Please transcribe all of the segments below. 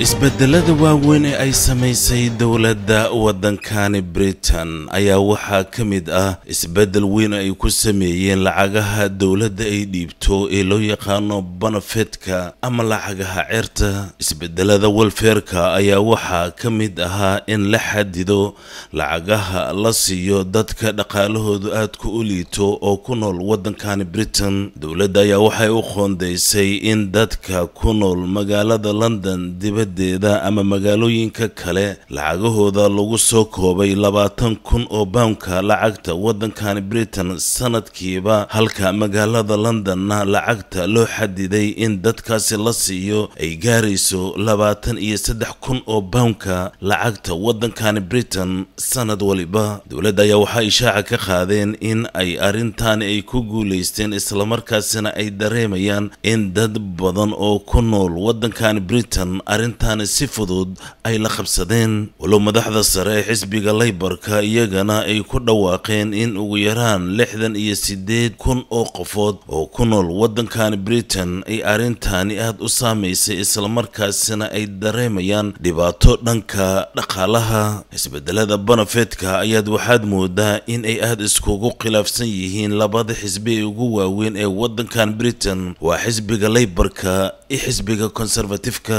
isbedelada waaweyn ee ay samaysay dowladda waddankani britain ayaa waxaa ka mid ah isbeddel weyn ay ku sameeyeen lacagaha dowladda ay dhiibto ee loo yaqaano banafetka ama lacagaha certa isbedelada welferka ayaa waxaa ka mid ahaa in la xadido lacagaha la siiyo dadka dhaqaalahoodu aadka u liito oo ku nool waddankani britain dowladda ayaa waxay u qoondaysay in dadka ku nool magaalada london dibad dowladeeda ama magaalooyinka kale lacagahooda lagu soo koobay labaatan kun oo bawnka lacagta waddankan britain sanadkiiba halka magaalada londonna lacagta loo xadiday in dadkaasi la siiyo ay gaarayso labaatan iyo saddex kun oo bawnka lacagta waddankan britain sanad waliba dowladda ayaa waxaa ishaaca ka qaadeen in ay arrintaani ay ku guulaysteen islamarkaasina ay dareemayaan in dad badan oo ku nool waddankan britain arrinta arrintaani si fudud ay la qabsadeen walow madaxda sare ee xisbiga laybarka iyagana ay ku dhawaaqeen in ugu yaraan lixdan iyo siddeed kun oo qofood oo ku nool waddankani britain ay arrintaani aada u saamaysay islamarkaasina ay dareemayaan dhibaato dhanka dhaqaalaha isbedelada banafetka ayaad waxaad moodaa in ay aada iskugu khilaafsan yihiin labada xisbi ee ugu waaweyn ee waddankan britain waa xisbiga laybarka iyo xisbiga konservatifka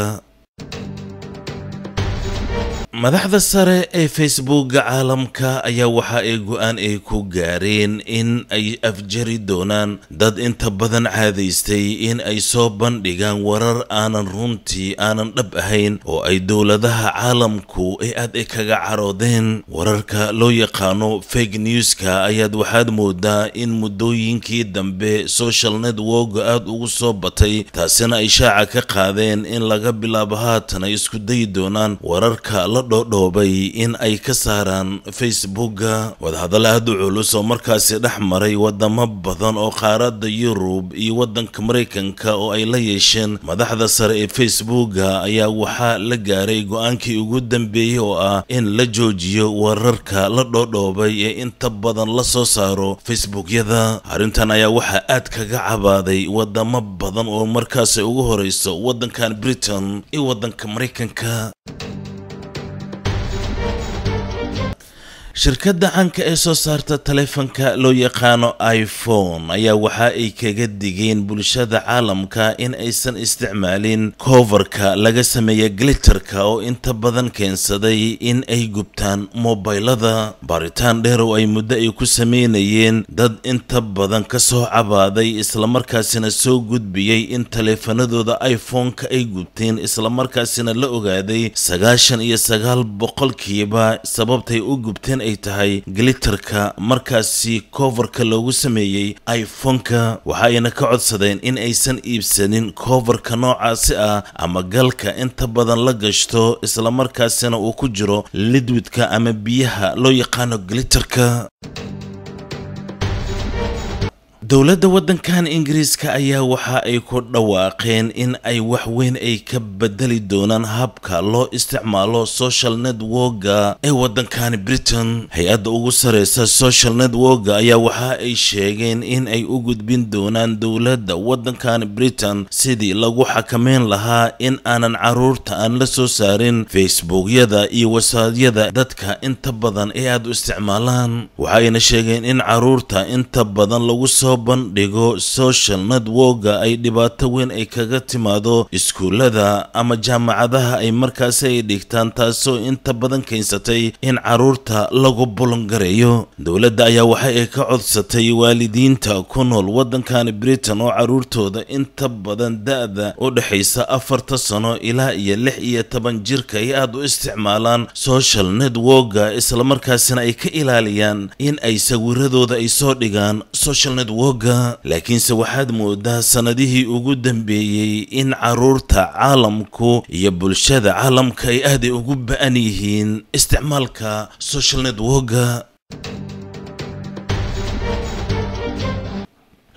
you madaxda sare ee facebookga caalamka ayaa waxa ay go-aan ay ku gaareen in ay afjari doonaan dad inta badan caadaystay in ay soo bandhigaan warar aanan runtii aanan dhab ahayn oo ay dowladaha caalamku ay aad ay kaga caroodeen wararka loo yaqaano fake newska ayaad waxaad moodaa in muddooyinkii dambe social network aad ugu soo batay taasina ay shaaca ka qaadeen in laga bilaabo haatana isku dayi doonaan wararka la dhoodhoobay in ay ka saaraan facebooka wadahadalaadu culus oo markaasi dhex maray wadamo badan oo qaarada yurub iyo wadanka maraykanka oo ay la yeesheen madaxda sare ee facebooka ayaa waxaa la gaaray go-aankii ugu dambeeyey oo ah in la joojiyo wararka la dhoodhoobay ee inta badan la soo saaro facebookyada arrintan ayaa waxaa aad kaga cabaaday wadamo badan oo markaasi ugu horeyso wadankan britain iyo waddanka maraykanka shirkadda canka ee soo saarta taleefanka loo yaqaano iphone ayaa waxa ay kaga digeen bulshada caalamka in aysan isticmaalin kovarka laga sameeya glitterka oo inta badan keensaday in ay gubtaan mobilada baaritaan dheerow ay muddo ay ku sameynayeen dad inta badan kasoo soo cabaaday islamarkaasina soo gudbiyey in taleefanadooda iphoneka ay gubteen islamarkaasina la ogaaday sagaashan iyo sagaal boqolkiiba sababtay u gubteen ay tahay galitarka markaasi kofarka loogu sameeyey iphonka waxa ayna ka codsadeen in aysan iibsanin kofarka noocaasi ah ama galka inta badan la gashto islamarkaasina uu ku jiro lidwidka ama biyaha loo yaqaano galitarka dowladda waddankan ingiriiska ayaa waxa ay ku dhawaaqeen in ay waxweyn ay ka bedeli doonaan habka loo isticmaalo social networka ee waddankani britain hay-adda ugu sareysa social networka ayaa waxa ay sheegeen in ay u gudbin doonaan dowladda waddankani britain sidii lagu xakameyn lahaa in aanan caruurta aan la soo saarin facebookyada iyo wasaadyada dadka inta badan ee aada u isticmaalaan waxa ayna sheegeen in caruurta inta badan lagu soo bandhigo social networka ay dhibaato weyn ay kaga timaado iskuullada ama jaamacadaha ay markaasi ay dhigtaan taasoo inta badan keensatay in caruurta lagu bulangareeyo dowladda ayaa waxa ay ka codsatay waalidiinta ku nool waddankan britain oo caruurtooda inta badan da-da u dhexaysa afarta sano ilaa iyo lix iyo toban jirka ay aada u isticmaalaan social networka islamarkaasina ay ka ilaaliyaan in ay sawiradooda ay soo dhigaan social network xoogga laakiinse waxaad moodaa sannadihii ugu dambeeyey in carruurta caalamku iyo bulshada caalamka ay aaday ugu ba-an yihiin isticmaalka social networka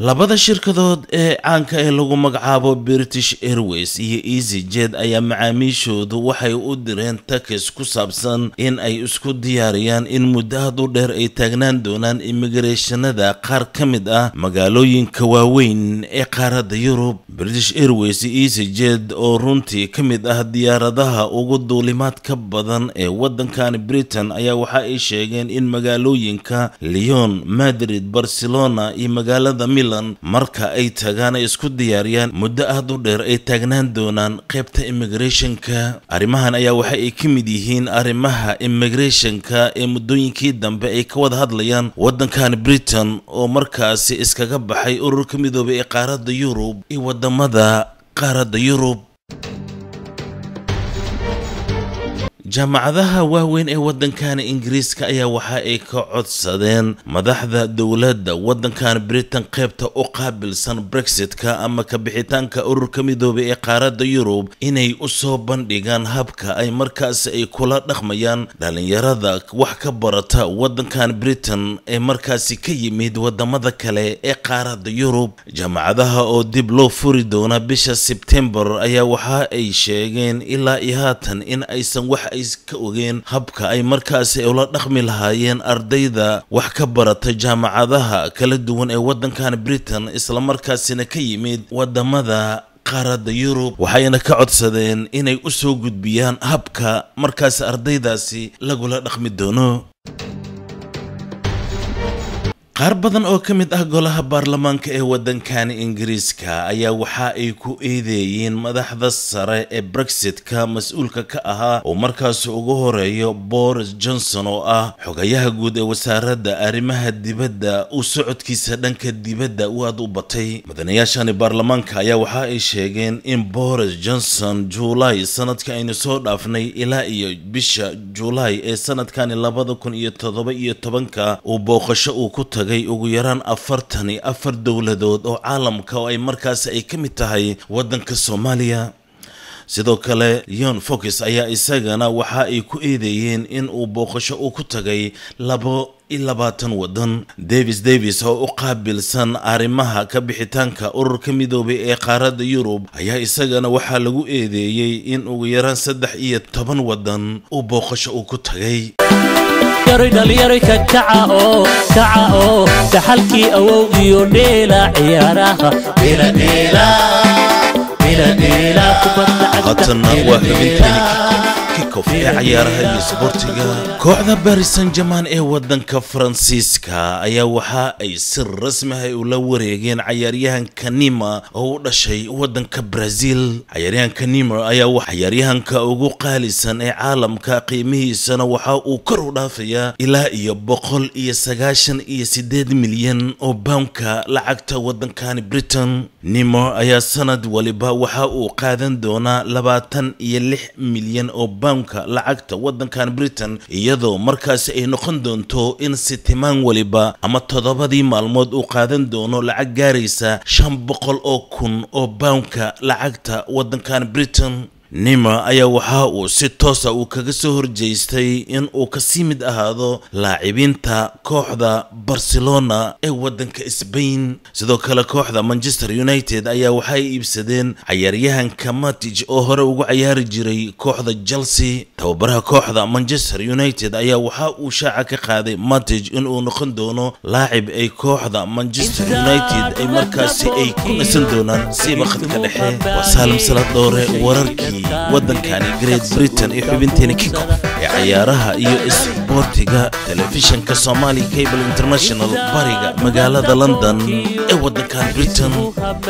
labada shirkadood ee caanka ah ee lagu magacaabo british airways iyo easy jed ayaa macaamiishoodu waxay u direen takis ku saabsan in ay isku diyaariyaan in muddo u dheer ay taagnaan doonaan imigreeshanada qaar ka mid ah magaalooyinka waaweyn ee qaaradda yurub british airways iyo easy jed oo runtii ka mid ah diyaaradaha ugu duulimaadka badan ee waddankan britain ayaa waxa ay sheegeen in magaalooyinka leon madrid barcelona iyo magaalada mil Ireland marka ay tagaan ay isku diyaariyaan muddo aada u dheer ay taagnaan doonaan qaybta immigrationka arrimahan ayaa waxa ay ka mid yihiin arrimaha immigrationka ee muddooyinkii dambe ay ka wada hadlayaan waddankan Britain oo markaasi iskaga baxay ururka midoobay ee qaaradda Yurub iyo wadamada qaaradda Yurub jaamacadaha waaweyn ee waddankan ingiriiska ayaa waxa ay ka codsadeen madaxda dowladda waddankan britain qaybta u qaabilsan brexitka ama kabixitaanka ururka midoobay ee qaaradda yurub inay u soo bandhigaan habka ay markaas ay kula dhaqmayaan dhallinyarada wax ka barata waddankan britain ee markaasi ka yimid waddamada kale ee qaaradda yurub jaamacadaha oo dib loo furi doona bisha sebtembar ayaa waxa ay sheegeen ilaa iyo haatan in aysan wax ay iska ogeen habka ay markaasi ula dhaqmi lahaayeen ardayda wax ka barata jaamacadaha kala duwan ee waddankan britain islamarkaasina ka yimid wadamada qaaradda yurub waxayna ka codsadeen inay u soo gudbiyaan habka markaasi ardaydaasi lagula dhaqmi doono qaar badan oo ka mid ah golaha baarlamaanka ee waddankan ingiriiska ayaa waxa ay ku eedeeyeen madaxda sare ee brexitka mas-uulka ka ahaa oo markaas ugu horeeyo boris johnson oo ah xogayaha guud ee wasaaradda arrimaha dibadda uu socodkiisa dhanka dibadda u aad u batay mudanayaashani baarlamaanka ayaa waxa ay sheegeen in boris johnson juulaay sanadka aynu soo dhaafnay ilaa iyo bisha juulaay ee sanadkani labada kun iyo toddoba iyo tobanka uu booqasho uu ku tagay taagay ugu yaraan afartan iyo afar dowladood oo caalamka oo ay markaas ay ka mid tahay waddanka soomaaliya sidoo kale yon fokis ayaa isagana waxa ay ku eedeeyeen in uu booqasho uu ku tagay labo iyo labaatan waddan davis davis oo u qaabilsan arrimaha ka bixitaanka ururka midoobay ee qaaradda yurub ayaa isagana waxaa lagu eedeeyey in ugu yaraan saddex iyo toban waddan uu booqasho uu ku tagay يري دليري كتعا او كعا او دحلكي اوغيو ديلا عيارها ديلا ديلا tartanna waa xubinteenii kikof ee cayaaraha iyo sboortiga kooxda baris san german ee wadanka faransiiska ayaa waxa ay si rasmihay ula wareegeen cayaaryahanka nima oo u dhashay wadanka brazil cayaaryahanka nima ayaa cayaaryahanka ugu qaalisan ee caalamka qiimihiisana waxa uu kor u dhaafayaa ilaa iyo boqol iyo sagaashan iyo sideed milyan oo bawnka lacagta wadankani britain nimo ayaa sanad waliba waxa uu qaadan doonaa laba labaatan iyo lix milyan oo baunka lacagta waddankan britain iyadoo markaasi ay noqon doonto in sitimaan waliba ama toddobadii maalmood uu qaadan doono lacag gaaraysa shan boqol oo kun oo baunka lacagta waddankan britain nima ayaa waxa uu si toosa ah uu kaga soo horjeystay in uu kasii mid ahaado laacibinta kooxda barcelona ee waddanka sbain sidoo kale kooxda manchester united ayaa waxay iibsadeen cayaaryahanka matij oo hore ugu cayaari jiray kooxda chelsea tababaraha kooxda manchester united ayaa waxa uu shaaca ka qaaday matij inuu noqon doono laacib ay kooxda manchester united ay markaasi ay ku nasan doonaan siiba khadka dhexe waa saalim salaad dhoore wararkii waddankani great britain iyo xubinteena kiko ee cayaaraha iyo isboortiga telefishinka somali cable international bariga magaalada london ee waddankan britain